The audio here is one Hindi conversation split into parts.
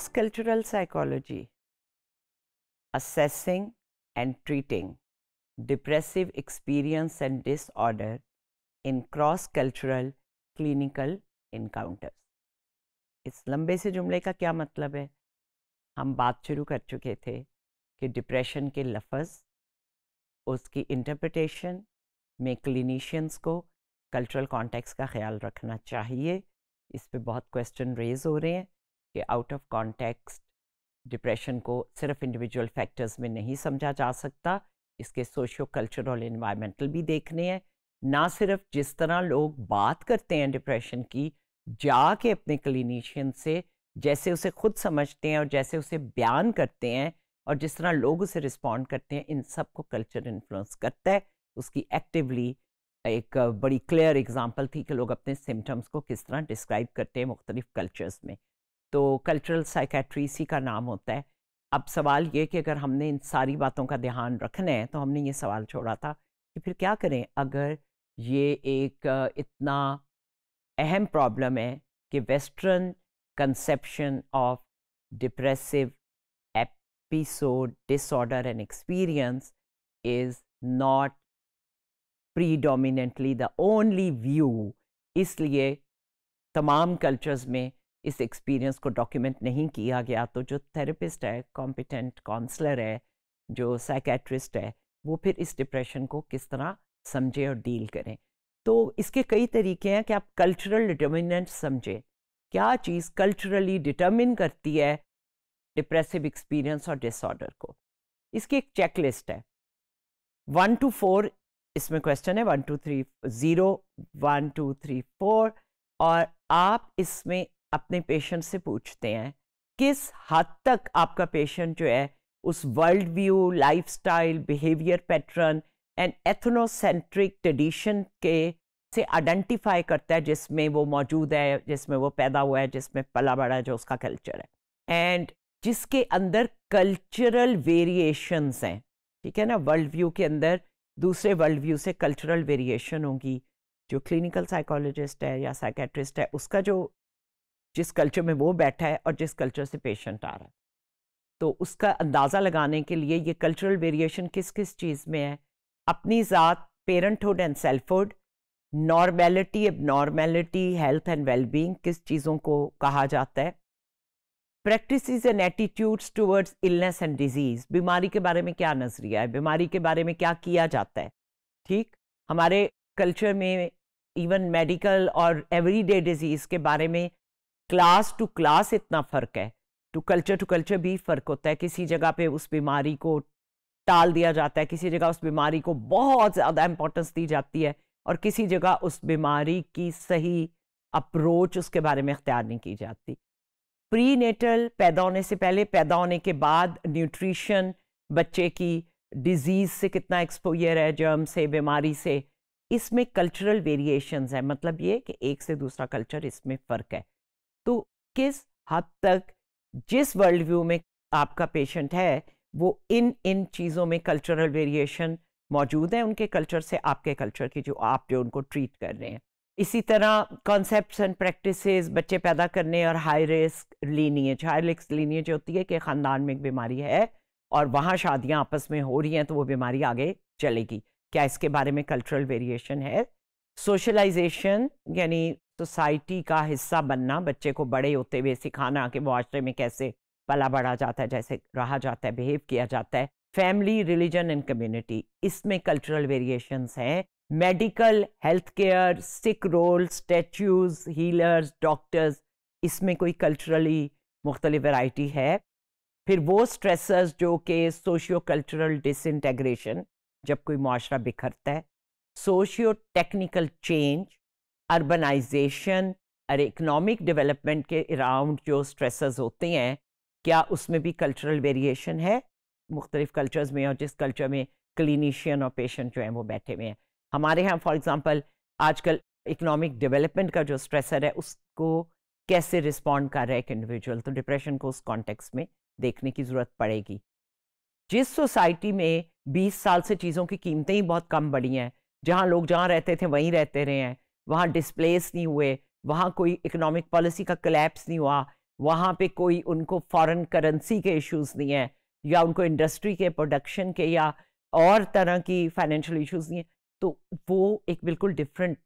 cross cultural psychology, assessing and treating depressive experience and disorder in cross cultural clinical encounters. इस लंबे से जुमले का क्या मतलब है हम बात शुरू कर चुके थे कि डिप्रेशन के लफज उसकी इंटरप्रटेशन में क्लिनिशियंस को कल्चरल कॉन्टेक्स्ट का ख्याल रखना चाहिए इस पे बहुत क्वेश्चन रेज हो रहे हैं कि आउट ऑफ कॉन्टेक्स्ट डिप्रेशन को सिर्फ इंडिविजुअल फैक्टर्स में नहीं समझा जा सकता इसके सोशियो कल्चरल इन्वायरमेंटल भी देखने हैं ना सिर्फ जिस तरह लोग बात करते हैं डिप्रेशन की जाके अपने क्लिनिशियन से जैसे उसे खुद समझते हैं और जैसे उसे बयान करते हैं और जिस तरह लोग उसे रिस्पॉन्ड करते हैं इन सब को कल्चर इन्फ्लुएंस करता है उसकी एक्टिवली एक बड़ी क्लियर एग्जांपल थी कि लोग अपने सिम्टम्स को किस तरह डिस्क्राइब करते हैं मुख्तलिफ कल्चर्स में तो कल्चरल साइकेट्री इसी का नाम होता है अब सवाल ये कि अगर हमने इन सारी बातों का ध्यान रखना है तो हमने ये सवाल छोड़ा था कि फिर क्या करें अगर ये एक इतना अहम प्रॉब्लम है कि western conception of depressive episode disorder and experience is not predominantly the only view इसलिए तमाम कल्चर्स में इस एक्सपीरियंस को डॉक्यूमेंट नहीं किया गया तो जो थेरेपिस्ट है कॉम्पिटेंट काउंसलर है जो साइकेट्रिस्ट है वो फिर इस डिप्रेशन को किस तरह समझे और डील करें तो इसके कई तरीके हैं कि आप कल्चरल डिटर्मिनेंट समझें क्या चीज़ कल्चरली डिटर्मिन करती है डिप्रेसिव एक्सपीरियंस और डिसऑर्डर को इसकी एक चेकलिस्ट है वन टू फोर इसमें क्वेश्चन है one two three zero one two three four और आप इसमें अपने पेशेंट से पूछते हैं किस हद तक आपका पेशेंट जो है उस world view lifestyle behaviour pattern and ethnocentric tradition के से आइडेंटिफाई करता है जिसमें वो मौजूद है जिसमें वो पैदा हुआ है जिसमें पला बड़ा है जो उसका कल्चर है एंड जिसके अंदर कल्चरल वेरिएशंस हैं ठीक है ना वर्ल्ड व्यू के अंदर दूसरे वर्ल्ड व्यू से कल्चरल वेरिएशन होगी जो क्लिनिकल साइकोलॉजिस्ट है या साइकेट्रिस्ट है उसका जो जिस कल्चर में वो बैठा है और जिस कल्चर से पेशेंट आ रहा है तो उसका अंदाज़ा लगाने के लिए ये कल्चरल वेरिएशन किस किस चीज़ में है अपनी ज़ात पेरेंटहुड एंड सेल्फहुड नॉर्मेलिटी अब नॉर्मेलिटी हेल्थ एंड वेलबींग किस चीज़ों को कहा जाता है practice and attitudes towards illness and disease बीमारी के बारे में क्या नज़रिया है बीमारी के बारे में क्या किया जाता है ठीक हमारे कल्चर में इवन मेडिकल और एवरीडे डिजीज़ के बारे में क्लास टू क्लास इतना फ़र्क है टू कल्चर टू कल्चर भी फ़र्क होता है किसी जगह पे उस बीमारी को टाल दिया जाता है किसी जगह उस बीमारी को बहुत ज़्यादा इंपॉर्टेंस दी जाती है और किसी जगह उस बीमारी की सही अप्रोच उसके बारे में अख्तियार नहीं की जाती प्री नेटल पैदा होने से पहले पैदा होने के बाद न्यूट्रिशन बच्चे की डिजीज़ से कितना एक्सपोयर है जर्म से बीमारी से इसमें कल्चरल वेरिएशंस है मतलब ये कि एक से दूसरा कल्चर इसमें फ़र्क है तो किस हद तक जिस वर्ल्ड व्यू में आपका पेशेंट है वो इन इन चीज़ों में कल्चरल वेरिएशन मौजूद है उनके कल्चर से आपके कल्चर की जो आप जो उनको ट्रीट कर रहे हैं इसी तरह कॉन्सेप्ट एंड प्रैक्टिस बच्चे पैदा करने और high risk lineage high risk lineage होती है कि ख़ानदान में एक बीमारी है और वहाँ शादियाँ आपस में हो रही हैं तो वो बीमारी आगे चलेगी क्या इसके बारे में कल्चरल वेरिएशन है सोशलाइजेशन यानी सोसाइटी का हिस्सा बनना बच्चे को बड़े होते हुए सिखाना कि मुआरे में कैसे पला बढ़ा जाता है जैसे रहा जाता है बिहेव किया जाता है फैमिली रिलीजन एंड कम्युनिटी इसमें कल्चरल वेरिएशंस हैं medical health care sick role statuses healers doctors इसमें कोई कल्चरली मुख्तलिफ वैरायटी है फिर वो स्ट्रेसर्स जो कि सोशियो कल्चरल डिसइंटेग्रेशन जब कोई मुआरा बिखरता है सोशियो टेक्निकल चेंज अर्बनाइजेशन और इकोनॉमिक डेवलपमेंट के अराउंड जो स्ट्रेसेस होते हैं क्या उसमें भी कल्चरल वेरिएशन है मुख्तलिफ़ कल्चर्स में और जिस कल्चर में क्लिनिशियन और पेशेंट जो हैं वो बैठे हुए हैं हमारे यहाँ फॉर एग्ज़ाम्पल आजकल इकोनॉमिक डेवलपमेंट का जो स्ट्रेसर है उसको कैसे रिस्पॉन्ड कर रहा है एक इंडिविजुअल तो डिप्रेशन को उस कॉन्टेक्स में देखने की ज़रूरत पड़ेगी जिस सोसाइटी में बीस साल से चीज़ों की कीमतें ही बहुत कम बढ़ी हैं जहाँ लोग जहाँ रहते थे वहीं रहते रहे हैं वहाँ डिस्प्लेस नहीं हुए वहाँ कोई इकोनॉमिक पॉलिसी का कलेप्स नहीं हुआ वहाँ पे कोई उनको फॉरेन करेंसी के इश्यूज नहीं है या उनको इंडस्ट्री के प्रोडक्शन के या और तरह की फाइनेंशियल इश्यूज नहीं है तो वो एक बिल्कुल डिफरेंट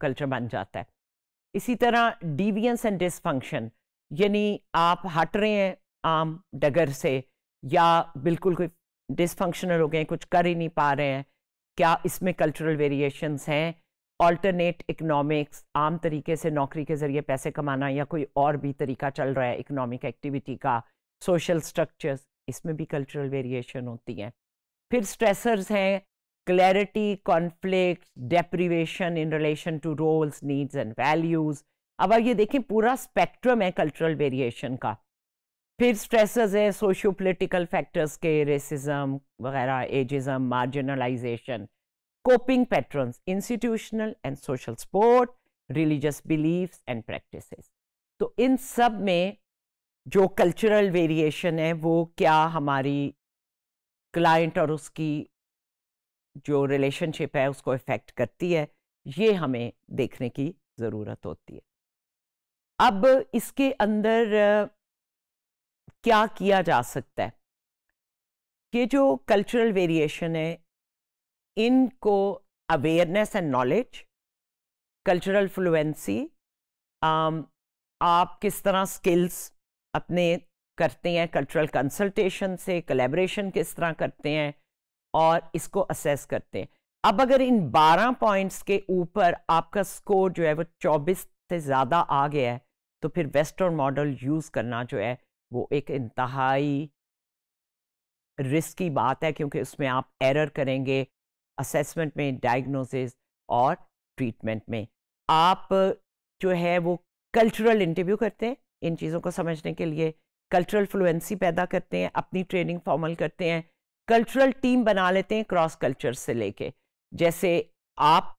कल्चर बन जाता है इसी तरह डिवियंस एंड डिसफंक्शन यानी आप हट रहे हैं आम डगर से या बिल्कुल कोई डिसफंक्शनल हो गए कुछ कर ही नहीं पा रहे हैं क्या इसमें कल्चरल वेरिएशंस हैं ऑल्टरनेट इकनॉमिक्स आम तरीके से नौकरी के ज़रिए पैसे कमाना या कोई और भी तरीका चल रहा है इकनॉमिक एक्टिविटी का सोशल स्ट्रक्चर्स इसमें भी कल्चरल वेरिएशन होती है फिर स्ट्रेसर्स हैं clarity conflict deprivation in relation to roles needs and values अब आप ये देखें पूरा स्पेक्ट्रम है कल्चरल वेरिएशन का फिर स्ट्रेसर्स है सोशियो पोलिटिकल फैक्टर्स के रेसिज्म वगैरह ageism marginalisation coping patterns, institutional and social support, religious beliefs and practices. तो इन सब में जो कल्चरल वेरिएशन है वो क्या हमारी क्लाइंट और उसकी जो रिलेशनशिप है उसको इफ़ेक्ट करती है ये हमें देखने की ज़रूरत होती है अब इसके अंदर क्या किया जा सकता है ये जो कल्चरल वेरिएशन है इनको awareness and knowledge cultural fluency आप किस तरह स्किल्स अपने करते हैं कल्चरल कंसल्टेशन से कलेब्रेशन किस तरह करते हैं और इसको असेस करते हैं अब अगर इन 12 पॉइंट्स के ऊपर आपका स्कोर जो है वो 24 से ज़्यादा आ गया है तो फिर वेस्टर्न मॉडल यूज़ करना जो है वो एक इंतहाई रिस्की बात है क्योंकि उसमें आप एरर करेंगे असेसमेंट में डायग्नोसिस और ट्रीटमेंट में आप जो है वो कल्चरल इंटरव्यू करते हैं इन चीज़ों को समझने के लिए कल्चरल फ्लुएंसी पैदा करते हैं अपनी ट्रेनिंग फॉर्मल करते हैं कल्चरल टीम बना लेते हैं क्रॉस कल्चर से लेके जैसे आप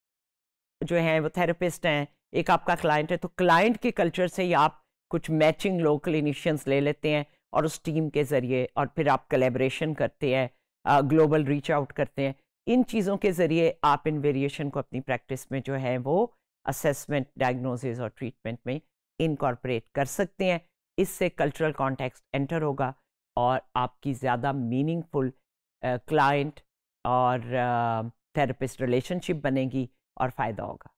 जो हैं वो थेरेपिस्ट हैं एक आपका क्लाइंट है तो क्लाइंट के कल्चर से ही आप कुछ मैचिंग लोकल इनिशियंस ले लेते हैं और उस टीम के ज़रिए और फिर आप कलेब्रेशन करते हैं ग्लोबल रीच आउट करते हैं इन चीज़ों के ज़रिए आप इन वेरिएशन को अपनी प्रैक्टिस में जो है वो असेसमेंट डायग्नोसिस और ट्रीटमेंट में इनकॉर्पोरेट कर सकते हैं इससे कल्चरल कॉन्टेक्स्ट एंटर होगा और आपकी ज़्यादा मीनिंगफुल क्लाइंट और थेरेपिस्ट रिलेशनशिप बनेगी और फ़ायदा होगा